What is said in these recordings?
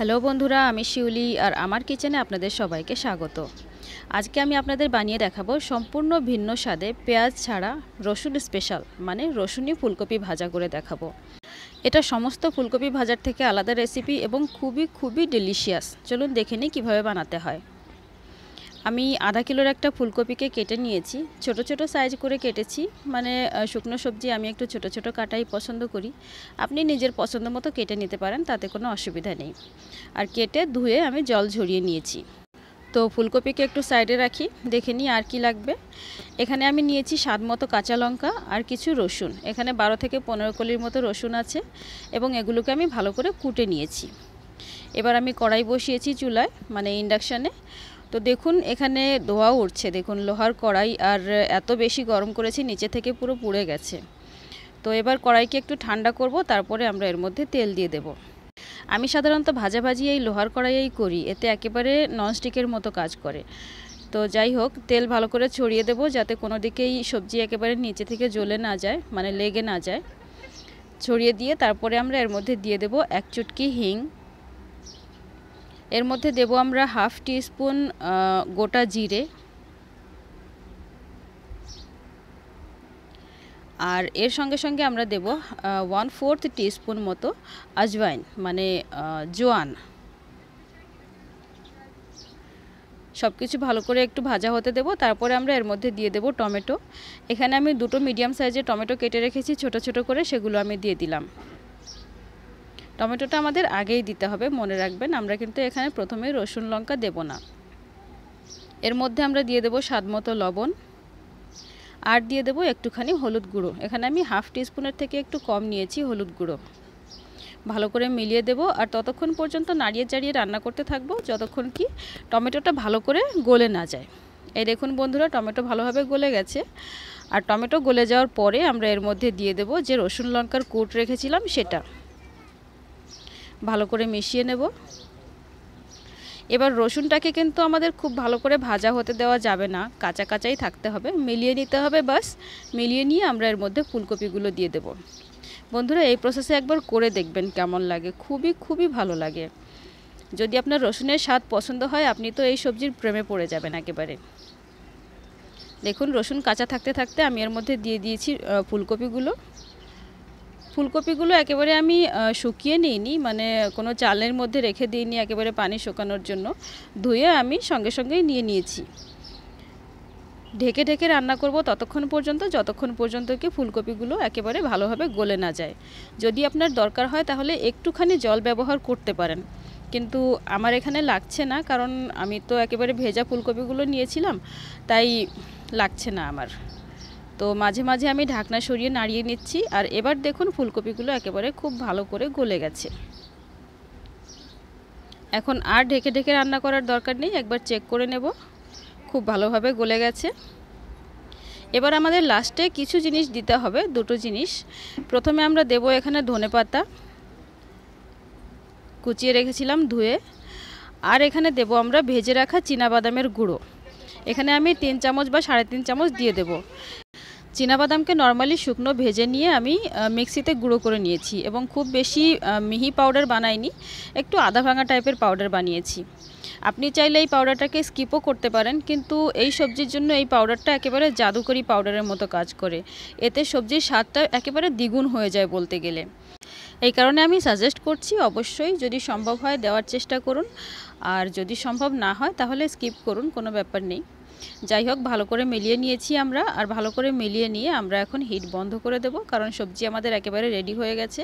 Hello বন্ধুরা আমি শিউলি আর আমার কিচেনে আপনাদের সবাইকে স্বাগত আজকে আমি আপনাদের বানিয়ে দেখাবো সম্পূর্ণ ভিন্ন স্বাদে পেঁয়াজ ছাড়া রসুন স্পেশাল মানে রসুনই ফুলকপি ভাজা করে দেখাবো এটা সমস্ত ফুলকপি ভাজার থেকে আলাদা রেসিপি এবং খুবই খুবই ডেলিশিয়াস চলুন দেখে নিই কীভাবে বানাতে হয় আমি আধা কিলোর একটা ফুলকপিকে কেটে নিয়েছি ছোট ছোট সাইজ করে কেটেছি মানে শুকনো সবজি আমি একটু ছোট ছোট কাটাই পছন্দ করি আপনি নিজের পছন্দ মতো কেটে নিতে পারেন তাতে কোনো অসুবিধা নেই আর কেটে ধুয়ে আমি জল ঝরিয়ে নিয়েছি তো ফুলকপিকে একটু সাইডে রাখি দেখে নিই আর কি লাগবে এখানে আমি নিয়েছি স্বাদ মতো কাঁচা লঙ্কা আর কিছু রসুন এখানে বারো থেকে পনেরো কলির মতো রসুন আছে এবং এগুলোকে আমি ভালো করে কুটে নিয়েছি এবার আমি কড়াই বসিয়েছি চুলায় মানে ইন্ডাকশানে তো দেখুন এখানে ধোয়া উঠছে দেখুন লোহার কড়াই আর এত বেশি গরম করেছি নিচে থেকে পুরো পুড়ে গেছে তো এবার কড়াইকে একটু ঠান্ডা করব তারপরে আমরা এর মধ্যে তেল দিয়ে দেব আমি সাধারণত ভাজাভাজি এই লোহার কড়াইয়েই করি এতে একেবারে ননস্টিকের মতো কাজ করে তো যাই হোক তেল ভালো করে ছড়িয়ে দেব যাতে কোনো দিকেই সবজি একেবারে নিচে থেকে জ্বলে না যায় মানে লেগে না যায় ছড়িয়ে দিয়ে তারপরে আমরা এর মধ্যে দিয়ে দেব এক চুটকি হিং এর মধ্যে দেব আমরা হাফ টিস্পুন গোটা জিরে আর এর সঙ্গে সঙ্গে আমরা দেব ওয়ান ফোর্থ টিস্পুন মতো আজওয়াইন মানে জোয়ান সব কিছু ভালো করে একটু ভাজা হতে দেব তারপরে আমরা এর মধ্যে দিয়ে দেব টমেটো এখানে আমি দুটো মিডিয়াম সাইজের টমেটো কেটে রেখেছি ছোট ছোট করে সেগুলো আমি দিয়ে দিলাম টমেটোটা আমাদের আগেই দিতে হবে মনে রাখবেন আমরা কিন্তু এখানে প্রথমে রসুন লঙ্কা দেব না এর মধ্যে আমরা দিয়ে দেব স্বাদমতো লবণ আর দিয়ে দেব একটুখানি হলুদ গুঁড়ো এখানে আমি হাফ টিস্পুনের থেকে একটু কম নিয়েছি হলুদ গুঁড়ো ভালো করে মিলিয়ে দেব আর ততক্ষণ পর্যন্ত নাড়িয়ে চাড়িয়ে রান্না করতে থাকবো যতক্ষণ কি টমেটোটা ভালো করে গলে না যায় এই দেখুন বন্ধুরা টমেটো ভালোভাবে গলে গেছে আর টমেটো গলে যাওয়ার পরে আমরা এর মধ্যে দিয়ে দেব যে রসুন লঙ্কার কুট রেখেছিলাম সেটা ভালো করে মিশিয়ে নেব এবার রসুনটাকে কিন্তু আমাদের খুব ভালো করে ভাজা হতে দেওয়া যাবে না কাঁচা কাঁচাই থাকতে হবে মিলিয়ে নিতে হবে বাস মিলিয়ে নিয়ে আমরা এর মধ্যে ফুলকপিগুলো দিয়ে দেব বন্ধুরা এই প্রসেসে একবার করে দেখবেন কেমন লাগে খুবই খুবই ভালো লাগে যদি আপনার রসুনের স্বাদ পছন্দ হয় আপনি তো এই সবজির প্রেমে পড়ে যাবেন একেবারে দেখুন রসুন কাঁচা থাকতে থাকতে আমি এর মধ্যে দিয়ে দিয়েছি ফুলকপিগুলো ফুলকপিগুলো একেবারে আমি শুকিয়ে নিইনি মানে কোনো চালের মধ্যে রেখে দিইনি একেবারে পানি শুকানোর জন্য ধুয়ে আমি সঙ্গে সঙ্গেই নিয়ে নিয়েছি ঢেকে ঢেকে রান্না করব ততক্ষণ পর্যন্ত যতক্ষণ পর্যন্ত কি ফুলকপিগুলো একেবারে ভালোভাবে গলে না যায় যদি আপনার দরকার হয় তাহলে একটুখানি জল ব্যবহার করতে পারেন কিন্তু আমার এখানে লাগছে না কারণ আমি তো একেবারে ভেজা ফুলকপিগুলো নিয়েছিলাম তাই লাগছে না আমার তো মাঝে মাঝে আমি ঢাকনা সরিয়ে নাড়িয়ে নিচ্ছি আর এবার দেখুন ফুলকপিগুলো একেবারে খুব ভালো করে গলে গেছে এখন আর ঢেকে ঢেকে রান্না করার দরকার নেই একবার চেক করে নেব খুব ভালোভাবে গলে গেছে এবার আমাদের লাস্টে কিছু জিনিস দিতে হবে দুটো জিনিস প্রথমে আমরা দেব এখানে ধনে পাতা কুচিয়ে রেখেছিলাম ধুয়ে আর এখানে দেব আমরা ভেজে রাখা বাদামের গুঁড়ো এখানে আমি তিন চামচ বা সাড়ে তিন চামচ দিয়ে দেব বাদামকে নর্মালি শুকনো ভেজে নিয়ে আমি মিক্সিতে গুঁড়ো করে নিয়েছি এবং খুব বেশি মিহি পাউডার বানাইনি একটু আধা ভাঙা টাইপের পাউডার বানিয়েছি আপনি চাইলে এই পাউডারটাকে স্কিপও করতে পারেন কিন্তু এই সবজির জন্য এই পাউডারটা একেবারে জাদুকরি পাউডারের মতো কাজ করে এতে সবজির স্বাদটা একেবারে দ্বিগুণ হয়ে যায় বলতে গেলে এই কারণে আমি সাজেস্ট করছি অবশ্যই যদি সম্ভব হয় দেওয়ার চেষ্টা করুন আর যদি সম্ভব না হয় তাহলে স্কিপ করুন কোনো ব্যাপার নেই যাই হোক ভালো করে মিলিয়ে নিয়েছি আমরা আর ভালো করে মিলিয়ে নিয়ে আমরা এখন হিট বন্ধ করে দেব কারণ সবজি আমাদের একেবারে রেডি হয়ে গেছে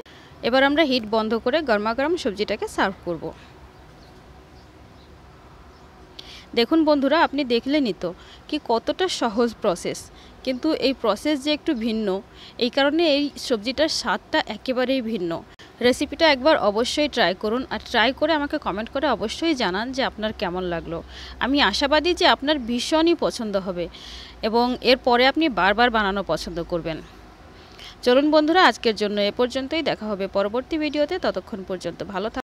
এবার আমরা হিট বন্ধ করে গরমা গরম সবজিটাকে সার্ভ করব। দেখুন বন্ধুরা আপনি দেখলেনই তো কি কতটা সহজ প্রসেস কিন্তু এই প্রসেস যে একটু ভিন্ন এই কারণে এই সবজিটার স্বাদটা একেবারেই ভিন্ন রেসিপিটা একবার অবশ্যই ট্রাই করুন আর ট্রাই করে আমাকে কমেন্ট করে অবশ্যই জানান যে আপনার কেমন লাগলো আমি আশাবাদী যে আপনার ভীষণই পছন্দ হবে এবং এরপরে আপনি বারবার বানানো পছন্দ করবেন চলুন বন্ধুরা আজকের জন্য এ পর্যন্তই দেখা হবে পরবর্তী ভিডিওতে ততক্ষণ পর্যন্ত ভালো